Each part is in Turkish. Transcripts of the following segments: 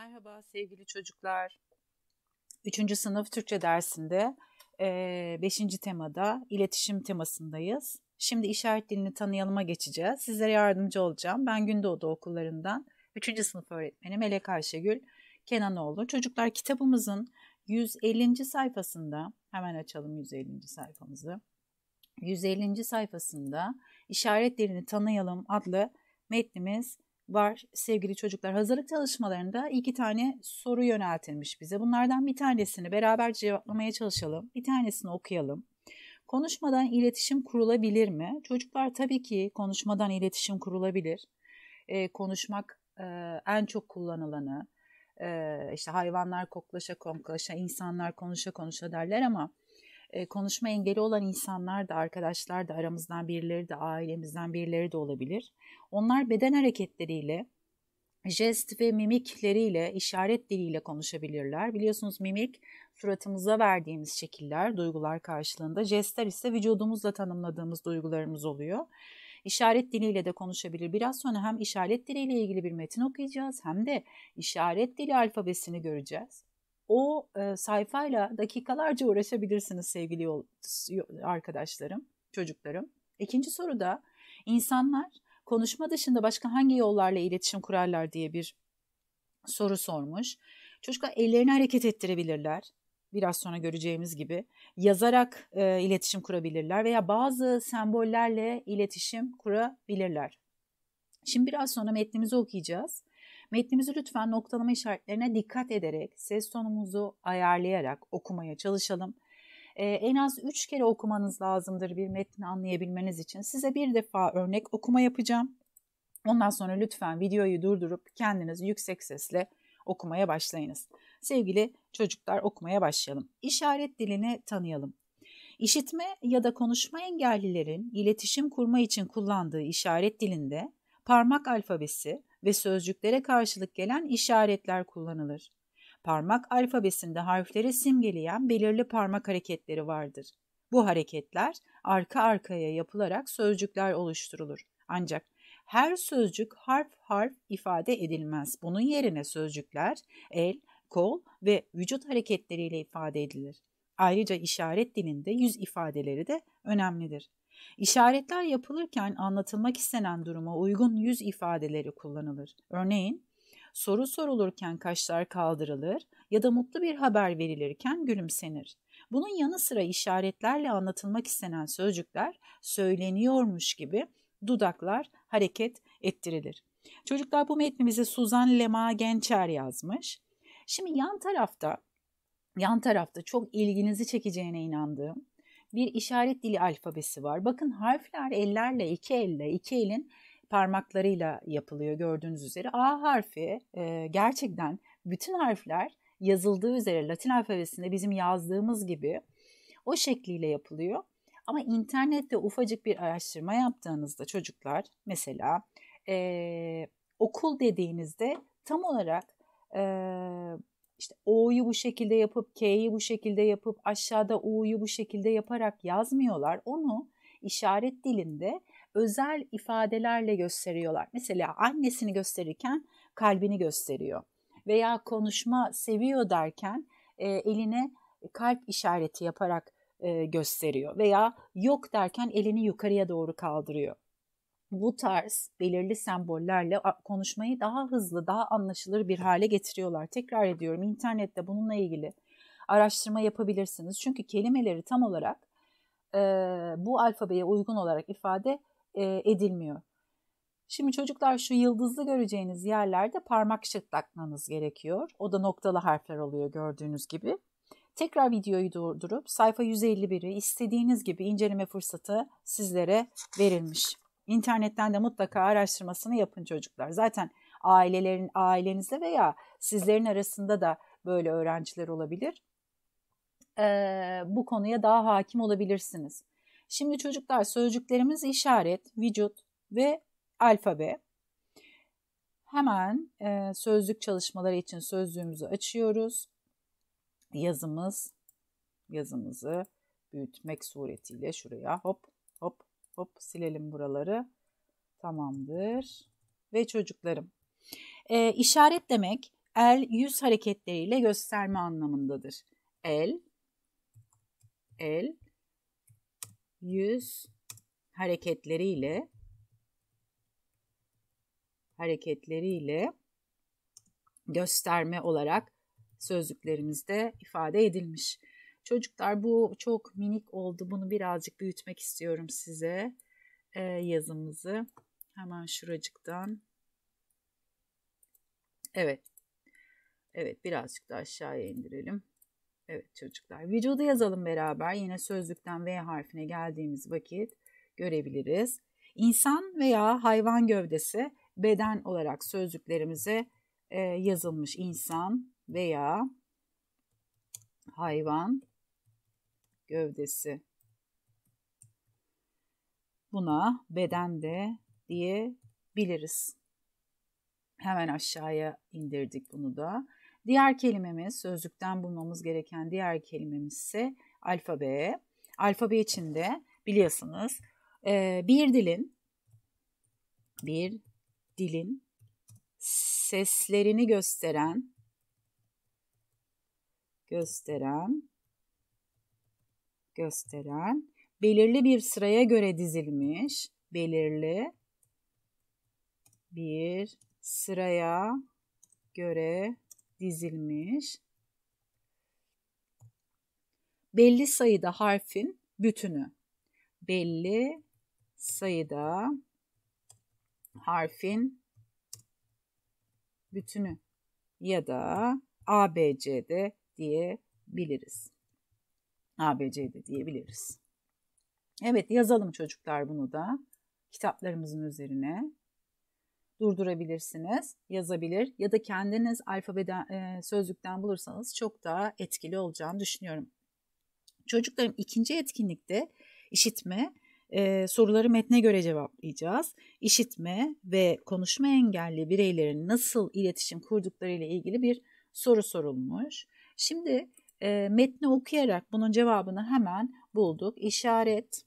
Merhaba sevgili çocuklar. 3. sınıf Türkçe dersinde 5. E, temada iletişim temasındayız. Şimdi işaret dilini tanıyalıma geçeceğiz. Sizlere yardımcı olacağım. Ben Gündoğdu okullarından 3. sınıf öğretmeni Melek Ayşegül Kenanoğlu. Çocuklar kitabımızın 150. sayfasında hemen açalım 150. sayfamızı. 150. sayfasında işaret dilini tanıyalım adlı metnimiz var sevgili çocuklar. Hazırlık çalışmalarında iki tane soru yöneltilmiş bize. Bunlardan bir tanesini beraber cevaplamaya çalışalım. Bir tanesini okuyalım. Konuşmadan iletişim kurulabilir mi? Çocuklar tabii ki konuşmadan iletişim kurulabilir. E, konuşmak e, en çok kullanılanı. E, işte hayvanlar koklaşa koklaşa, insanlar konuşa konuşa derler ama konuşma engeli olan insanlar da arkadaşlar da aramızdan birileri de ailemizden birileri de olabilir. Onlar beden hareketleriyle jest ve mimikleriyle, işaret diliyle konuşabilirler. Biliyorsunuz mimik suratımıza verdiğimiz şekiller, duygular karşılığında. Jestler ise vücudumuzla tanımladığımız duygularımız oluyor. İşaret diliyle de konuşabilir. Biraz sonra hem işaret diliyle ilgili bir metin okuyacağız hem de işaret dili alfabesini göreceğiz o e, sayfayla dakikalarca uğraşabilirsiniz sevgili yol, arkadaşlarım, çocuklarım. İkinci soru da insanlar konuşma dışında başka hangi yollarla iletişim kurarlar diye bir soru sormuş. Çocuklar ellerini hareket ettirebilirler. Biraz sonra göreceğimiz gibi yazarak e, iletişim kurabilirler veya bazı sembollerle iletişim kurabilirler. Şimdi biraz sonra metnimizi okuyacağız. Metnimizi lütfen noktalama işaretlerine dikkat ederek, ses tonumuzu ayarlayarak okumaya çalışalım. Ee, en az 3 kere okumanız lazımdır bir metni anlayabilmeniz için. Size bir defa örnek okuma yapacağım. Ondan sonra lütfen videoyu durdurup kendiniz yüksek sesle okumaya başlayınız. Sevgili çocuklar okumaya başlayalım. İşaret dilini tanıyalım. İşitme ya da konuşma engellilerin iletişim kurma için kullandığı işaret dilinde parmak alfabesi ve sözcüklere karşılık gelen işaretler kullanılır. Parmak alfabesinde harfleri simgeleyen belirli parmak hareketleri vardır. Bu hareketler arka arkaya yapılarak sözcükler oluşturulur. Ancak her sözcük harf harf ifade edilmez. Bunun yerine sözcükler el, kol ve vücut hareketleriyle ifade edilir. Ayrıca işaret dilinde yüz ifadeleri de önemlidir. İşaretler yapılırken anlatılmak istenen duruma uygun yüz ifadeleri kullanılır. Örneğin soru sorulurken kaşlar kaldırılır ya da mutlu bir haber verilirken gülümsenir. Bunun yanı sıra işaretlerle anlatılmak istenen sözcükler söyleniyormuş gibi dudaklar hareket ettirilir. Çocuklar bu metnimizi Suzan Lema Gençer yazmış. Şimdi yan tarafta yan tarafta çok ilginizi çekeceğine inandığım bir işaret dili alfabesi var. Bakın harfler ellerle, iki elle, iki elin parmaklarıyla yapılıyor gördüğünüz üzere. A harfi e, gerçekten bütün harfler yazıldığı üzere Latin alfabesinde bizim yazdığımız gibi o şekliyle yapılıyor. Ama internette ufacık bir araştırma yaptığınızda çocuklar mesela e, okul dediğinizde tam olarak e, işte O'yu bu şekilde yapıp K'yi bu şekilde yapıp aşağıda U'yu bu şekilde yaparak yazmıyorlar. Onu işaret dilinde özel ifadelerle gösteriyorlar. Mesela annesini gösterirken kalbini gösteriyor veya konuşma seviyor derken e, eline kalp işareti yaparak e, gösteriyor veya yok derken elini yukarıya doğru kaldırıyor bu tarz belirli sembollerle konuşmayı daha hızlı, daha anlaşılır bir hale getiriyorlar. Tekrar ediyorum internette bununla ilgili araştırma yapabilirsiniz. Çünkü kelimeleri tam olarak e, bu alfabeye uygun olarak ifade e, edilmiyor. Şimdi çocuklar şu yıldızlı göreceğiniz yerlerde parmak şıklatmanız gerekiyor. O da noktalı harfler oluyor gördüğünüz gibi. Tekrar videoyu durdurup sayfa 151'i istediğiniz gibi inceleme fırsatı sizlere verilmiş. İnternetten de mutlaka araştırmasını yapın çocuklar. Zaten ailelerin ailenizde veya sizlerin arasında da böyle öğrenciler olabilir. Ee, bu konuya daha hakim olabilirsiniz. Şimdi çocuklar sözcüklerimiz işaret, vücut ve alfabe. Hemen e, sözlük çalışmaları için sözlüğümüzü açıyoruz. Yazımız, yazımızı büyütmek suretiyle şuraya hop Hop silelim buraları. Tamamdır. Ve çocuklarım. E, demek el yüz hareketleriyle gösterme anlamındadır. El, el, yüz hareketleriyle hareketleriyle gösterme olarak sözlüklerimizde ifade edilmiş. Çocuklar bu çok minik oldu. Bunu birazcık büyütmek istiyorum size e, yazımızı. Hemen şuracıktan. Evet. Evet birazcık da aşağıya indirelim. Evet çocuklar. Vücudu yazalım beraber. Yine sözlükten V harfine geldiğimiz vakit görebiliriz. İnsan veya hayvan gövdesi beden olarak sözcüklerimize e, yazılmış insan veya hayvan gövdesi. Buna beden de diyebiliriz. Hemen aşağıya indirdik bunu da. Diğer kelimemiz, sözlükten bulmamız gereken diğer kelimemiz ise alfabe. Alfabe içinde biliyorsunuz e, bir dilin bir dilin seslerini gösteren gösteren gösteren, belirli bir sıraya göre dizilmiş, belirli bir sıraya göre dizilmiş belli sayıda harfin bütünü. Belli sayıda harfin bütünü ya da ABCD diyebiliriz. ABC'de diyebiliriz. Evet yazalım çocuklar bunu da kitaplarımızın üzerine. Durdurabilirsiniz, yazabilir ya da kendiniz alfabeden, e, sözlükten bulursanız çok daha etkili olacağını düşünüyorum. Çocuklarım ikinci etkinlikte işitme e, soruları metne göre cevaplayacağız. İşitme ve konuşma engelli bireylerin nasıl iletişim kurdukları ile ilgili bir soru sorulmuş. Şimdi e, metni okuyarak bunun cevabını hemen bulduk. İşaret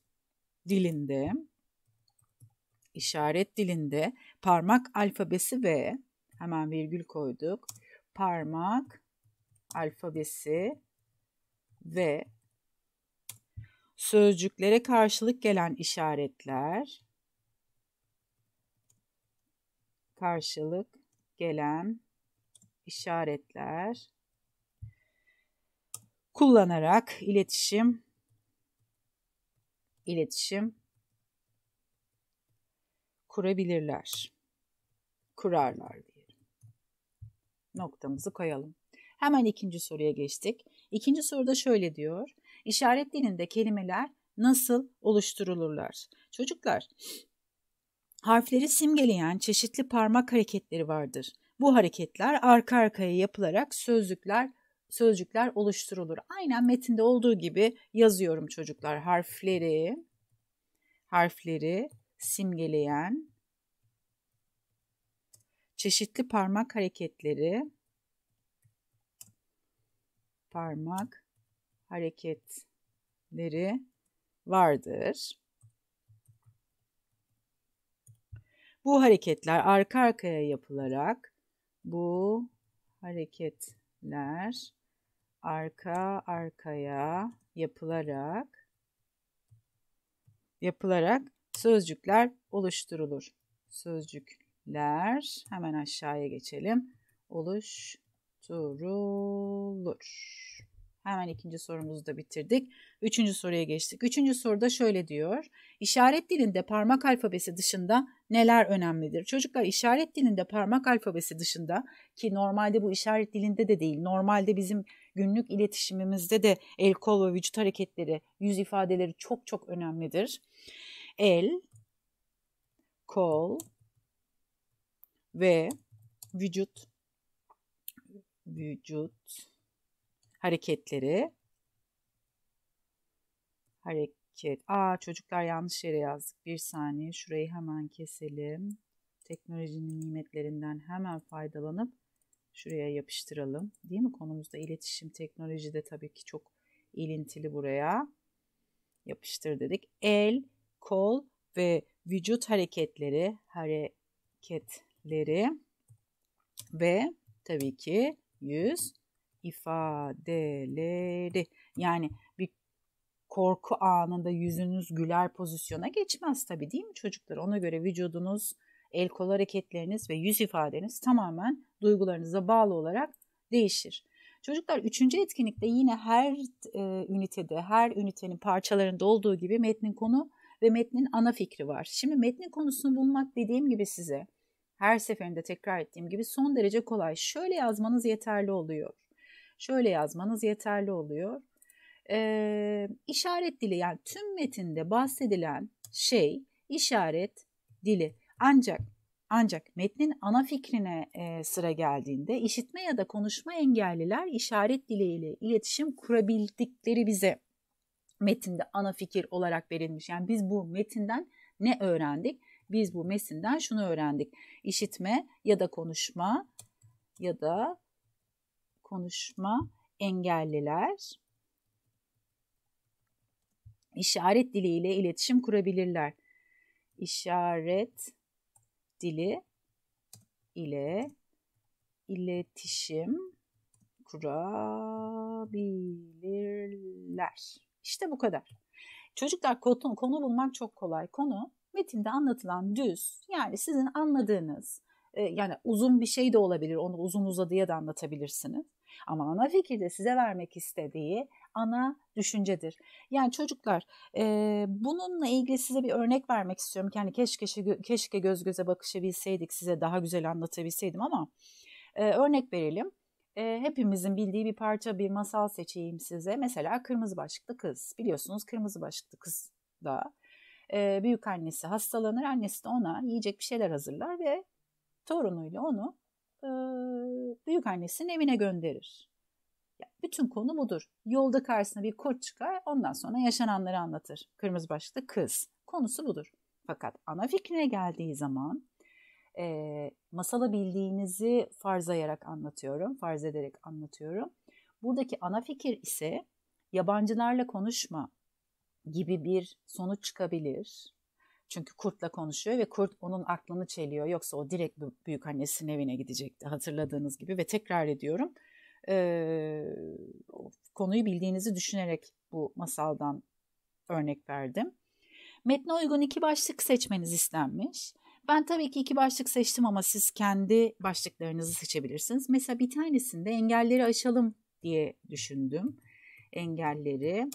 dilinde işaret dilinde parmak alfabesi ve hemen virgül koyduk. Parmak alfabesi ve sözcüklere karşılık gelen işaretler karşılık gelen işaretler kullanarak iletişim iletişim kurabilirler. Kurarlar diyelim. Noktamızı koyalım. Hemen ikinci soruya geçtik. İkinci soruda şöyle diyor. İşaret dilinde kelimeler nasıl oluşturulurlar? Çocuklar, harfleri simgeleyen çeşitli parmak hareketleri vardır. Bu hareketler arka arkaya yapılarak sözlükler sözcükler oluşturulur. Aynen metinde olduğu gibi yazıyorum çocuklar. Harfleri harfleri simgeleyen çeşitli parmak hareketleri parmak hareketleri vardır. Bu hareketler arka arkaya yapılarak bu hareketler arka arkaya yapılarak yapılarak sözcükler oluşturulur. Sözcükler hemen aşağıya geçelim. Oluşturulur. Hemen ikinci sorumuzu da bitirdik. Üçüncü soruya geçtik. Üçüncü soruda şöyle diyor. İşaret dilinde parmak alfabesi dışında neler önemlidir? Çocuklar işaret dilinde parmak alfabesi dışında ki normalde bu işaret dilinde de değil. Normalde bizim günlük iletişimimizde de el kol ve vücut hareketleri, yüz ifadeleri çok çok önemlidir. El, kol ve vücut vücut hareketleri hareket. Aa çocuklar yanlış yere yazdık. Bir saniye şurayı hemen keselim. Teknolojinin nimetlerinden hemen faydalanıp Şuraya yapıştıralım. Değil mi? Konumuzda iletişim teknoloji de tabii ki çok ilintili buraya. Yapıştır dedik. El, kol ve vücut hareketleri, hareketleri ve tabii ki yüz ifadeleri. Yani bir korku anında yüzünüz güler pozisyona geçmez tabii değil mi çocuklar? Ona göre vücudunuz el kol hareketleriniz ve yüz ifadeniz tamamen duygularınıza bağlı olarak değişir. Çocuklar üçüncü etkinlikte yine her e, ünitede, her ünitenin parçalarında olduğu gibi metnin konu ve metnin ana fikri var. Şimdi metnin konusunu bulmak dediğim gibi size her seferinde tekrar ettiğim gibi son derece kolay. Şöyle yazmanız yeterli oluyor. Şöyle yazmanız yeterli oluyor. Ee, işaret dili yani tüm metinde bahsedilen şey işaret dili. Ancak ancak metnin ana fikrine e, sıra geldiğinde işitme ya da konuşma engelliler işaret diliyle iletişim kurabildikleri bize metinde ana fikir olarak verilmiş. Yani biz bu metinden ne öğrendik? Biz bu metinden şunu öğrendik. İşitme ya da konuşma ya da konuşma engelliler işaret diliyle iletişim kurabilirler. İşaret dili ile iletişim kurabilirler. İşte bu kadar. Çocuklar konu, konu bulmak çok kolay. Konu metinde anlatılan düz yani sizin anladığınız e, yani uzun bir şey de olabilir onu uzun uzadıya da anlatabilirsiniz. Ama ana fikirde size vermek istediği ana düşüncedir. Yani çocuklar e, bununla ilgili size bir örnek vermek istiyorum. Yani keşke, keşke göz göze bakışabilseydik size daha güzel anlatabilseydim ama e, örnek verelim. E, hepimizin bildiği bir parça bir masal seçeyim size. Mesela Kırmızı Başlıklı Kız. Biliyorsunuz Kırmızı Başlıklı Kız da e, büyük annesi hastalanır. Annesi de ona yiyecek bir şeyler hazırlar ve torunuyla onu e, büyük annesinin evine gönderir. Bütün konu budur. Yolda karşısına bir kurt çıkar ondan sonra yaşananları anlatır. Kırmızı başlıklı kız. Konusu budur. Fakat ana fikrine geldiği zaman e, masala bildiğinizi farzayarak anlatıyorum. Farz ederek anlatıyorum. Buradaki ana fikir ise yabancılarla konuşma gibi bir sonuç çıkabilir. Çünkü kurtla konuşuyor ve kurt onun aklını çeliyor. Yoksa o direkt büyük annesinin evine gidecekti hatırladığınız gibi ve tekrar ediyorum e, konuyu bildiğinizi düşünerek bu masaldan örnek verdim. Metne uygun iki başlık seçmeniz istenmiş. Ben tabii ki iki başlık seçtim ama siz kendi başlıklarınızı seçebilirsiniz. Mesela bir tanesinde engelleri aşalım diye düşündüm. Engelleri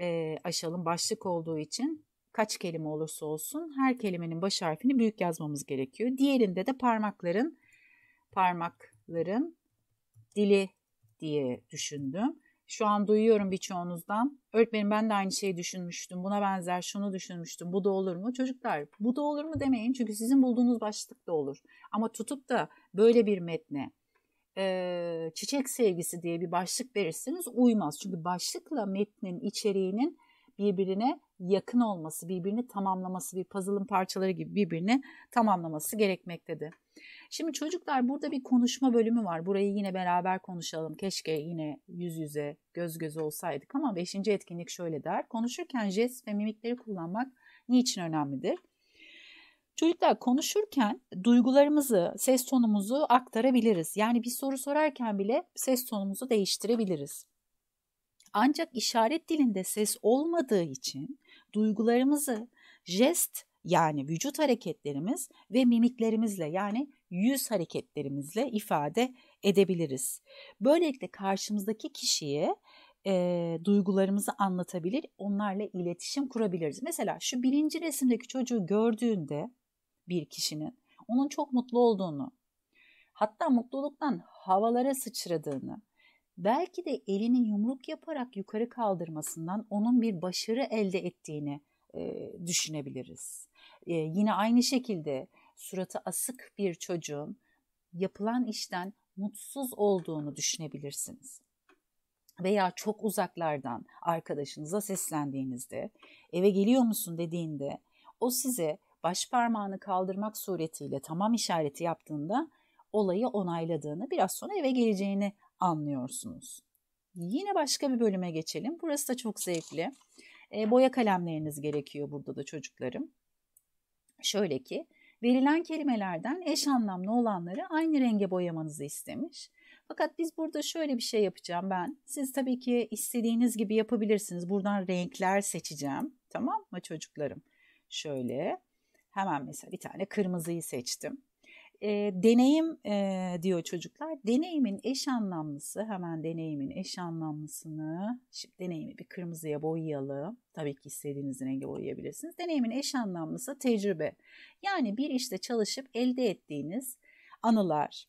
e, aşalım başlık olduğu için kaç kelime olursa olsun her kelimenin baş harfini büyük yazmamız gerekiyor. Diğerinde de parmakların parmakların dili diye düşündüm. Şu an duyuyorum birçoğunuzdan. Öğretmenim ben de aynı şeyi düşünmüştüm. Buna benzer şunu düşünmüştüm. Bu da olur mu? Çocuklar bu da olur mu demeyin. Çünkü sizin bulduğunuz başlık da olur. Ama tutup da böyle bir metne e, çiçek sevgisi diye bir başlık verirseniz uymaz. Çünkü başlıkla metnin içeriğinin birbirine yakın olması, birbirini tamamlaması, bir puzzle'ın parçaları gibi birbirini tamamlaması gerekmektedir. Şimdi çocuklar burada bir konuşma bölümü var. Burayı yine beraber konuşalım. Keşke yine yüz yüze, göz göze olsaydık ama beşinci etkinlik şöyle der. Konuşurken jest ve mimikleri kullanmak niçin önemlidir? Çocuklar konuşurken duygularımızı, ses tonumuzu aktarabiliriz. Yani bir soru sorarken bile ses tonumuzu değiştirebiliriz. Ancak işaret dilinde ses olmadığı için duygularımızı jest yani vücut hareketlerimiz ve mimiklerimizle yani yüz hareketlerimizle ifade edebiliriz. Böylelikle karşımızdaki kişiye e, duygularımızı anlatabilir, onlarla iletişim kurabiliriz. Mesela şu birinci resimdeki çocuğu gördüğünde bir kişinin onun çok mutlu olduğunu, hatta mutluluktan havalara sıçradığını, belki de elini yumruk yaparak yukarı kaldırmasından onun bir başarı elde ettiğini e, düşünebiliriz. E, yine aynı şekilde suratı asık bir çocuğun yapılan işten mutsuz olduğunu düşünebilirsiniz. Veya çok uzaklardan arkadaşınıza seslendiğinizde, eve geliyor musun dediğinde o size baş parmağını kaldırmak suretiyle tamam işareti yaptığında olayı onayladığını, biraz sonra eve geleceğini anlıyorsunuz. Yine başka bir bölüme geçelim. Burası da çok zevkli. E, boya kalemleriniz gerekiyor burada da çocuklarım. Şöyle ki verilen kelimelerden eş anlamlı olanları aynı renge boyamanızı istemiş. Fakat biz burada şöyle bir şey yapacağım ben. Siz tabii ki istediğiniz gibi yapabilirsiniz. Buradan renkler seçeceğim. Tamam mı çocuklarım? Şöyle hemen mesela bir tane kırmızıyı seçtim e, deneyim e, diyor çocuklar. Deneyimin eş anlamlısı hemen deneyimin eş anlamlısını şimdi deneyimi bir kırmızıya boyayalım. Tabii ki istediğiniz rengi boyayabilirsiniz. Deneyimin eş anlamlısı tecrübe. Yani bir işte çalışıp elde ettiğiniz anılar,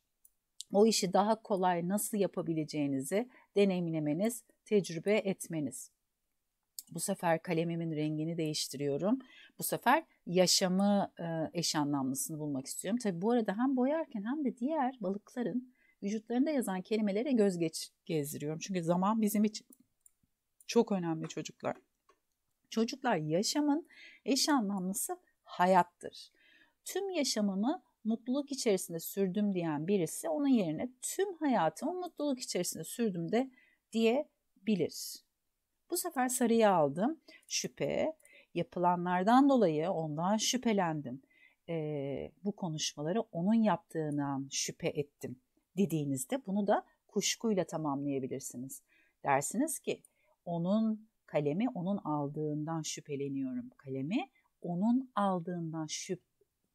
o işi daha kolay nasıl yapabileceğinizi deneyimlemeniz, tecrübe etmeniz. Bu sefer kalemimin rengini değiştiriyorum. Bu sefer yaşamı e, eş anlamlısını bulmak istiyorum. Tabi bu arada hem boyarken hem de diğer balıkların vücutlarında yazan kelimelere göz geç, gezdiriyorum. Çünkü zaman bizim için çok önemli çocuklar. Çocuklar yaşamın eş anlamlısı hayattır. Tüm yaşamımı mutluluk içerisinde sürdüm diyen birisi onun yerine tüm hayatımı mutluluk içerisinde sürdüm de diyebilir. Bu sefer sarıyı aldım. Şüphe, yapılanlardan dolayı ondan şüphelendim. E, bu konuşmaları onun yaptığından şüphe ettim dediğinizde bunu da kuşkuyla tamamlayabilirsiniz. Dersiniz ki onun kalemi onun aldığından şüpheleniyorum. Kalemi onun aldığından şüp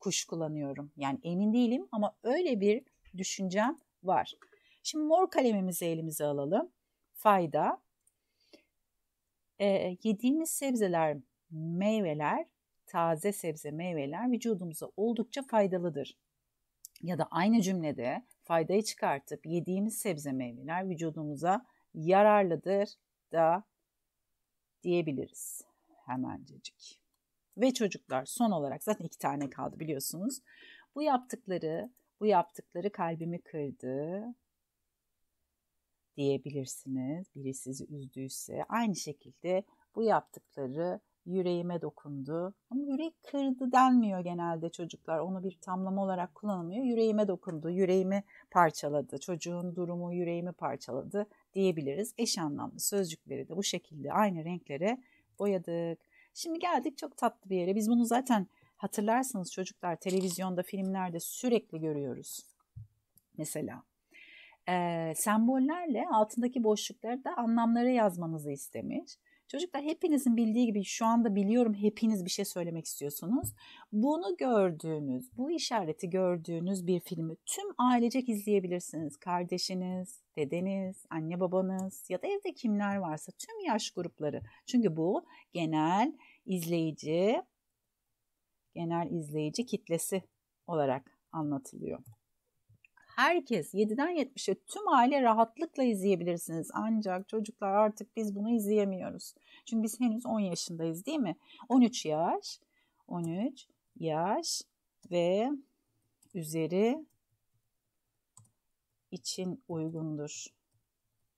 kuşkulanıyorum. Yani emin değilim ama öyle bir düşüncem var. Şimdi mor kalemimizi elimize alalım. Fayda e, yediğimiz sebzeler, meyveler, taze sebze meyveler vücudumuza oldukça faydalıdır. Ya da aynı cümlede faydayı çıkartıp yediğimiz sebze meyveler vücudumuza yararlıdır da diyebiliriz hemencecik. Ve çocuklar son olarak zaten iki tane kaldı biliyorsunuz. Bu yaptıkları, bu yaptıkları kalbimi kırdı diyebilirsiniz. Biri sizi üzdüyse aynı şekilde bu yaptıkları yüreğime dokundu. Ama yürek kırdı denmiyor genelde çocuklar. Onu bir tamlama olarak kullanılmıyor. Yüreğime dokundu, yüreğimi parçaladı. Çocuğun durumu yüreğimi parçaladı diyebiliriz. Eş anlamlı sözcükleri de bu şekilde aynı renklere boyadık. Şimdi geldik çok tatlı bir yere. Biz bunu zaten hatırlarsınız çocuklar televizyonda, filmlerde sürekli görüyoruz. Mesela e, sembollerle altındaki boşlukları da anlamlara yazmanızı istemiş. Çocuklar hepinizin bildiği gibi şu anda biliyorum hepiniz bir şey söylemek istiyorsunuz. Bunu gördüğünüz, bu işareti gördüğünüz bir filmi tüm ailecek izleyebilirsiniz. Kardeşiniz, dedeniz, anne babanız ya da evde kimler varsa tüm yaş grupları. Çünkü bu genel izleyici genel izleyici kitlesi olarak anlatılıyor herkes 7'den 70'e tüm aile rahatlıkla izleyebilirsiniz. Ancak çocuklar artık biz bunu izleyemiyoruz. Çünkü biz henüz 10 yaşındayız değil mi? 13 yaş, 13 yaş ve üzeri için uygundur.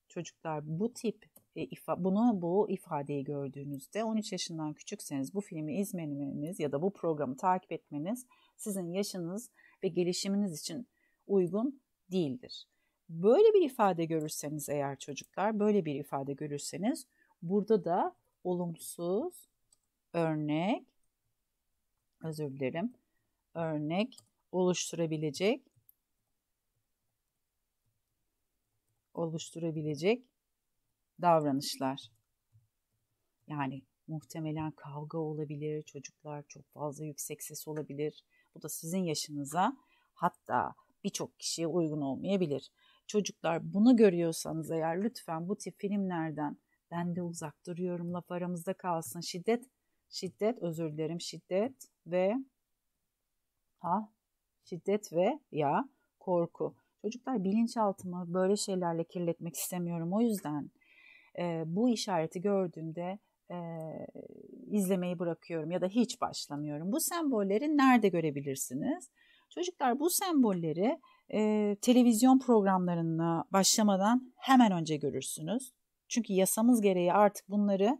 Çocuklar bu tip e, ifa, bunu bu ifadeyi gördüğünüzde 13 yaşından küçükseniz bu filmi izlemeniz ya da bu programı takip etmeniz sizin yaşınız ve gelişiminiz için uygun değildir. Böyle bir ifade görürseniz eğer çocuklar, böyle bir ifade görürseniz burada da olumsuz örnek özür dilerim. Örnek oluşturabilecek oluşturabilecek davranışlar. Yani muhtemelen kavga olabilir, çocuklar çok fazla yüksek ses olabilir. Bu da sizin yaşınıza hatta birçok kişiye uygun olmayabilir. Çocuklar bunu görüyorsanız eğer lütfen bu tip filmlerden ben de uzak duruyorum laf aramızda kalsın. Şiddet, şiddet özür dilerim şiddet ve ha şiddet ve ya korku. Çocuklar bilinçaltımı böyle şeylerle kirletmek istemiyorum. O yüzden e, bu işareti gördüğümde e, izlemeyi bırakıyorum ya da hiç başlamıyorum. Bu sembolleri nerede görebilirsiniz? Çocuklar bu sembolleri e, televizyon programlarına başlamadan hemen önce görürsünüz. Çünkü yasamız gereği artık bunları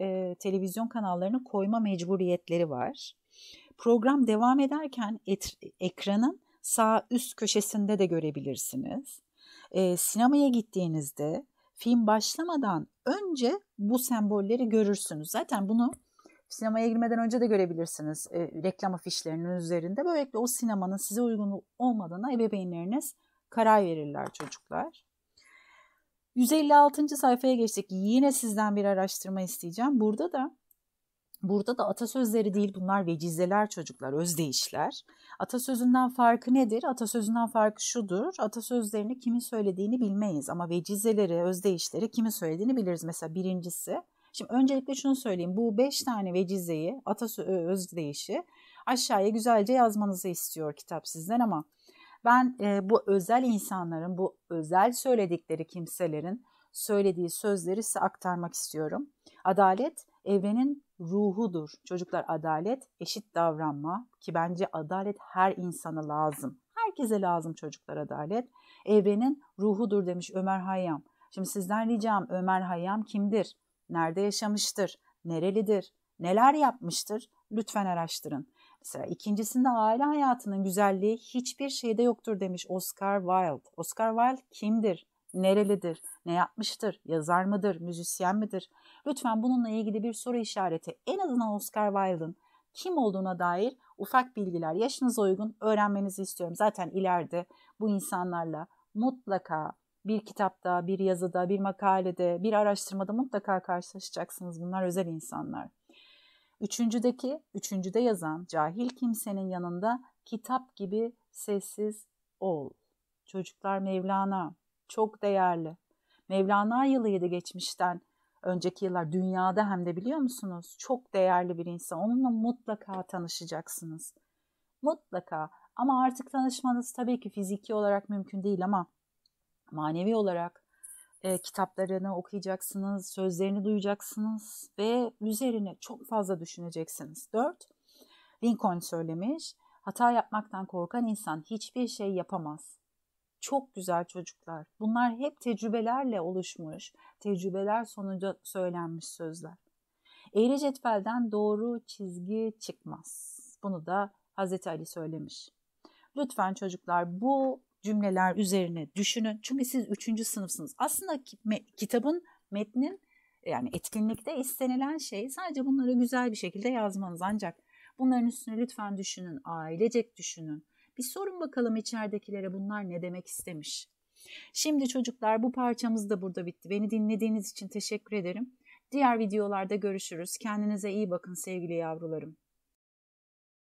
e, televizyon kanallarına koyma mecburiyetleri var. Program devam ederken et, ekranın sağ üst köşesinde de görebilirsiniz. E, sinemaya gittiğinizde film başlamadan önce bu sembolleri görürsünüz. Zaten bunu sinemaya girmeden önce de görebilirsiniz e, reklam afişlerinin üzerinde. Böylelikle o sinemanın size uygun olmadığına ebeveynleriniz karar verirler çocuklar. 156. sayfaya geçtik. Yine sizden bir araştırma isteyeceğim. Burada da Burada da atasözleri değil bunlar vecizeler çocuklar, özdeyişler. Atasözünden farkı nedir? Atasözünden farkı şudur. Atasözlerini kimin söylediğini bilmeyiz ama vecizeleri, özdeyişleri kimin söylediğini biliriz. Mesela birincisi Şimdi öncelikle şunu söyleyeyim. Bu beş tane vecizeyi, atas özdeyişi aşağıya güzelce yazmanızı istiyor kitap sizden ama ben e, bu özel insanların, bu özel söyledikleri kimselerin söylediği sözleri size aktarmak istiyorum. Adalet evrenin ruhudur. Çocuklar adalet, eşit davranma ki bence adalet her insana lazım. Herkese lazım çocuklar adalet. Evrenin ruhudur demiş Ömer Hayyam. Şimdi sizden ricam Ömer Hayyam kimdir? Nerede yaşamıştır? Nerelidir? Neler yapmıştır? Lütfen araştırın. Mesela ikincisinde aile hayatının güzelliği hiçbir şeyde yoktur demiş Oscar Wilde. Oscar Wilde kimdir? Nerelidir? Ne yapmıştır? Yazar mıdır? Müzisyen midir? Lütfen bununla ilgili bir soru işareti en azından Oscar Wilde'ın kim olduğuna dair ufak bilgiler yaşınıza uygun öğrenmenizi istiyorum. Zaten ileride bu insanlarla mutlaka bir kitapta, bir yazıda, bir makalede, bir araştırmada mutlaka karşılaşacaksınız. Bunlar özel insanlar. Üçüncüdeki, üçüncüde yazan cahil kimsenin yanında kitap gibi sessiz ol. Çocuklar Mevlana, çok değerli. Mevlana yılıydı geçmişten önceki yıllar dünyada hem de biliyor musunuz? Çok değerli bir insan. Onunla mutlaka tanışacaksınız. Mutlaka ama artık tanışmanız tabii ki fiziki olarak mümkün değil ama manevi olarak e, kitaplarını okuyacaksınız, sözlerini duyacaksınız ve üzerine çok fazla düşüneceksiniz. 4. Lincoln söylemiş, hata yapmaktan korkan insan hiçbir şey yapamaz. Çok güzel çocuklar. Bunlar hep tecrübelerle oluşmuş, tecrübeler sonucu söylenmiş sözler. Eğri cetvelden doğru çizgi çıkmaz. Bunu da Hazreti Ali söylemiş. Lütfen çocuklar bu cümleler üzerine düşünün. Çünkü siz üçüncü sınıfsınız. Aslında kitabın, metnin yani etkinlikte istenilen şey sadece bunları güzel bir şekilde yazmanız. Ancak bunların üstüne lütfen düşünün, ailecek düşünün. Bir sorun bakalım içeridekilere bunlar ne demek istemiş. Şimdi çocuklar bu parçamız da burada bitti. Beni dinlediğiniz için teşekkür ederim. Diğer videolarda görüşürüz. Kendinize iyi bakın sevgili yavrularım.